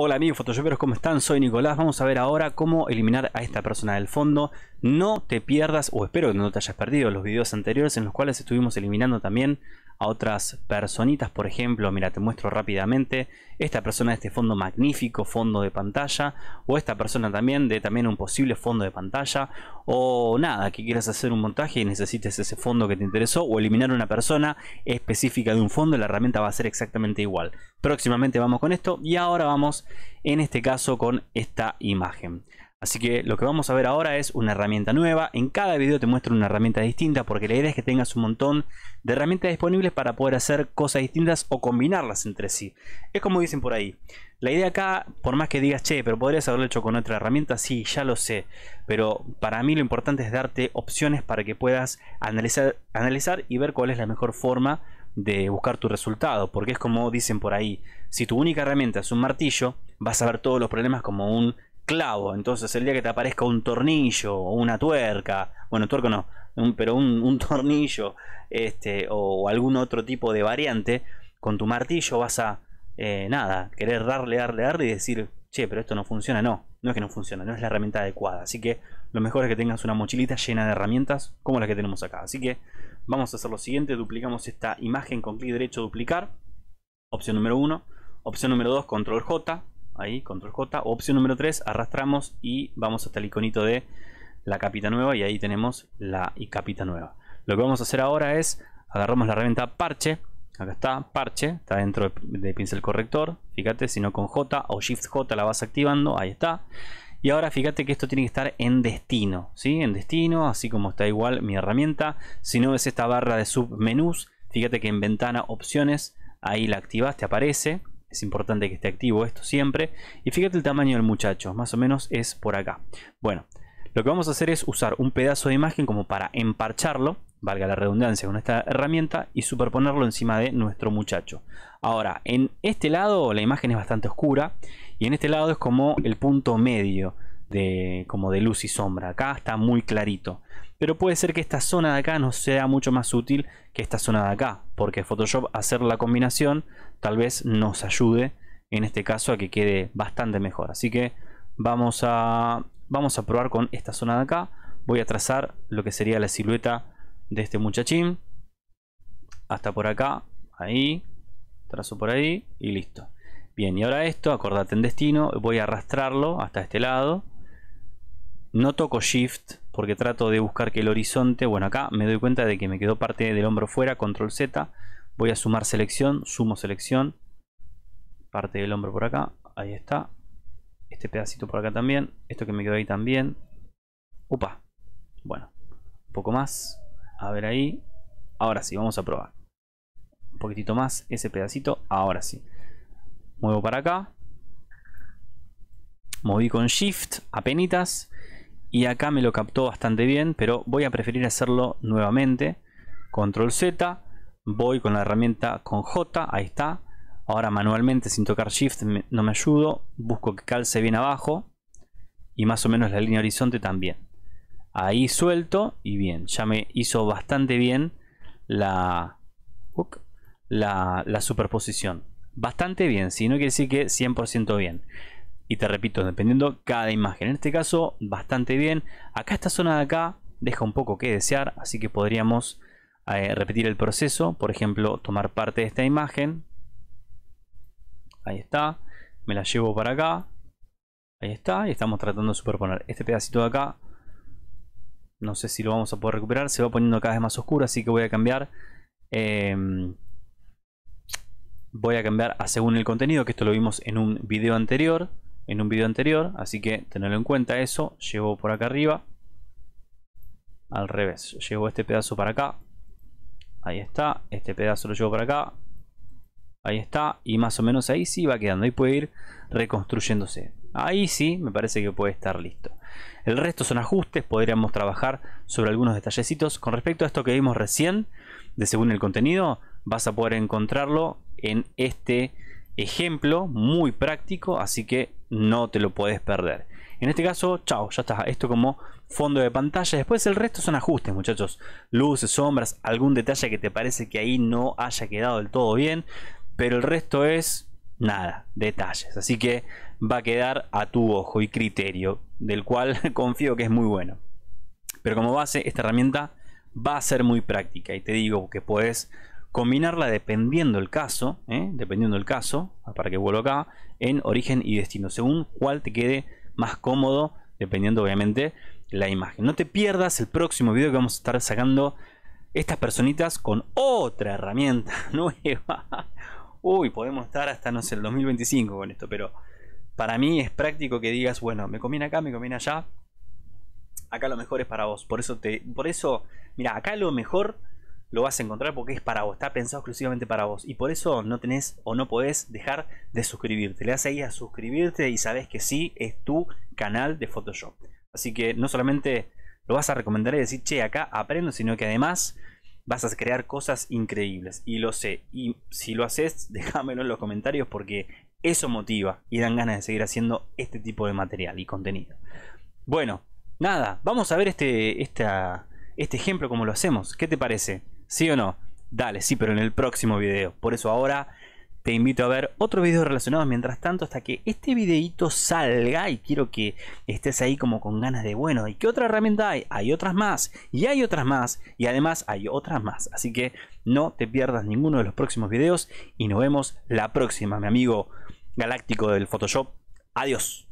Hola amigos fotógrafos, ¿cómo están? Soy Nicolás, vamos a ver ahora cómo eliminar a esta persona del fondo. No te pierdas, o espero que no te hayas perdido los videos anteriores en los cuales estuvimos eliminando también a otras personitas, por ejemplo, mira, te muestro rápidamente, esta persona de este fondo magnífico, fondo de pantalla, o esta persona también de también un posible fondo de pantalla, o nada, que quieras hacer un montaje y necesites ese fondo que te interesó, o eliminar una persona específica de un fondo, la herramienta va a ser exactamente igual. Próximamente vamos con esto y ahora vamos en este caso con esta imagen. Así que lo que vamos a ver ahora es una herramienta nueva. En cada video te muestro una herramienta distinta porque la idea es que tengas un montón de herramientas disponibles para poder hacer cosas distintas o combinarlas entre sí. Es como dicen por ahí. La idea acá, por más que digas, che, pero podrías haberlo hecho con otra herramienta, sí, ya lo sé. Pero para mí lo importante es darte opciones para que puedas analizar, analizar y ver cuál es la mejor forma de buscar tu resultado, porque es como dicen por ahí, si tu única herramienta es un martillo, vas a ver todos los problemas como un clavo, entonces el día que te aparezca un tornillo o una tuerca, bueno, tuerca no, pero un, tornillo este, o, algún otro tipo de variante, con tu martillo vas a, eh, nada, querer darle, darle, darle y decir, che, pero esto no funciona, no, no es que no funciona, no es la herramienta adecuada, así que lo mejor es que tengas una mochilita llena de herramientas como la que tenemos acá, así que Vamos a hacer lo siguiente, duplicamos esta imagen con clic derecho, duplicar. Opción número 1. Opción número 2, control J. Ahí, control J. Opción número 3, arrastramos y vamos hasta el iconito de la capita nueva y ahí tenemos la capita nueva. Lo que vamos a hacer ahora es, agarramos la herramienta parche. Acá está, parche, está dentro de, pincel corrector. Fíjate, si no con J o Shift J la vas activando, ahí está. Y ahora fíjate que esto tiene que estar en destino, ¿sí? En destino, así como está igual mi herramienta. Si no ves esta barra de submenús, fíjate que en ventana opciones, ahí la activas, te aparece. Es importante que esté activo esto siempre. Y fíjate el tamaño del muchacho, más o menos es por acá. Bueno, lo que vamos a hacer es usar un pedazo de imagen como para emparcharlo, valga la redundancia, con esta herramienta y superponerlo encima de nuestro muchacho. Ahora, en este lado la imagen es bastante oscura y en este lado es como el punto medio de, como de luz y sombra. Acá está muy clarito. Pero puede ser que esta zona de acá no sea mucho más útil que esta zona de acá, porque Photoshop hacer la combinación tal vez nos ayude en este caso a que quede bastante mejor. Así que vamos a Vamos a probar con esta zona de acá. Voy a trazar lo que sería la silueta de este muchachín. Hasta por acá. Ahí. Trazo por ahí. Y listo. Bien, y ahora esto, acordate en destino. Voy a arrastrarlo hasta este lado. No toco Shift porque trato de buscar que el horizonte... Bueno, acá me doy cuenta de que me quedó parte del hombro fuera. Control Z. Voy a sumar selección. Sumo selección. Parte del hombro por acá. Ahí está. Este pedacito por acá también. Esto que me quedó ahí también. Upa. Bueno. Un poco más. A ver ahí. Ahora sí, vamos a probar. Un poquitito más ese pedacito. Ahora sí. Muevo para acá. Moví con Shift. Apenitas. Y acá me lo captó bastante bien. Pero voy a preferir hacerlo nuevamente. Control Z. Voy con la herramienta con J. Ahí está Ahora manualmente sin tocar Shift no me ayudo. Busco que calce bien abajo. Y más o menos la línea horizonte también. Ahí suelto y bien. Ya me hizo bastante bien la, la, superposición. Bastante bien, si no quiere decir que 100% bien. Y te repito, dependiendo cada imagen. En este caso, bastante bien. Acá esta zona de acá deja un poco que desear. Así que podríamos eh, repetir el proceso. Por ejemplo, tomar parte de esta imagen Ahí está. Me la llevo para acá. Ahí está. Y estamos tratando de superponer este pedacito de acá. No sé si lo vamos a poder recuperar. Se va poniendo cada vez más oscuro. Así que voy a cambiar. Em, voy a cambiar según el contenido. Que esto lo vimos en un video anterior. En un video anterior. Así que tenerlo en cuenta eso. Llevo por acá arriba. Al revés. Llevo este pedazo para acá. Ahí está. Este pedazo lo llevo para acá. Ahí está. Y más o menos ahí sí va quedando. Ahí puede ir reconstruyéndose. Ahí sí me parece que puede estar listo. El resto son ajustes. Podríamos trabajar sobre algunos detallecitos. Con respecto a esto que vimos recién, de según el contenido, vas a poder encontrarlo en este ejemplo muy práctico. Así que no te lo puedes perder. En este caso, chao, ya está. Esto como fondo de pantalla. Después el resto son ajustes, muchachos. Luces, sombras, algún detalle que te parece que ahí no haya quedado del todo bien pero el resto es nada, detalles. Así que va a quedar a tu ojo y criterio, del cual confío que es muy bueno. Pero como base, esta herramienta va a ser muy práctica y te digo que puedes combinarla dependiendo el caso, ¿eh? dependiendo el caso, para que vuelva acá, en origen y destino, según cuál te quede más cómodo, dependiendo obviamente la imagen. No te pierdas el próximo video que vamos a estar sacando estas personitas con otra herramienta nueva uy, podemos estar hasta, no sé, el 2025 con esto, pero para mí es práctico que digas, bueno, me conviene acá, me conviene allá, acá lo mejor es para vos, por eso te, por eso, mira, acá lo mejor lo vas a encontrar porque es para vos, está pensado exclusivamente para vos. Y por eso no tenés o no podés dejar de suscribirte. Le das ahí a suscribirte y sabes que sí es tu canal de Photoshop. Así que no solamente lo vas a recomendar y decir, che, acá aprendo, sino que además vas a crear cosas increíbles. Y lo sé. Y si lo haces, déjamelo en los comentarios porque eso motiva y dan ganas de seguir haciendo este tipo de material y contenido. Bueno, nada, vamos a ver este, este ejemplo como lo hacemos. ¿Qué te parece? ¿Sí o no? Dale, sí, pero en el próximo video. Por eso ahora te invito a ver otro video relacionado mientras tanto hasta que este videito salga y quiero que estés ahí como con ganas de bueno, ¿y qué otra herramienta hay? Hay otras más y hay otras más y además hay otras más, así que no te pierdas ninguno de los próximos videos y nos vemos la próxima, mi amigo galáctico del Photoshop. Adiós.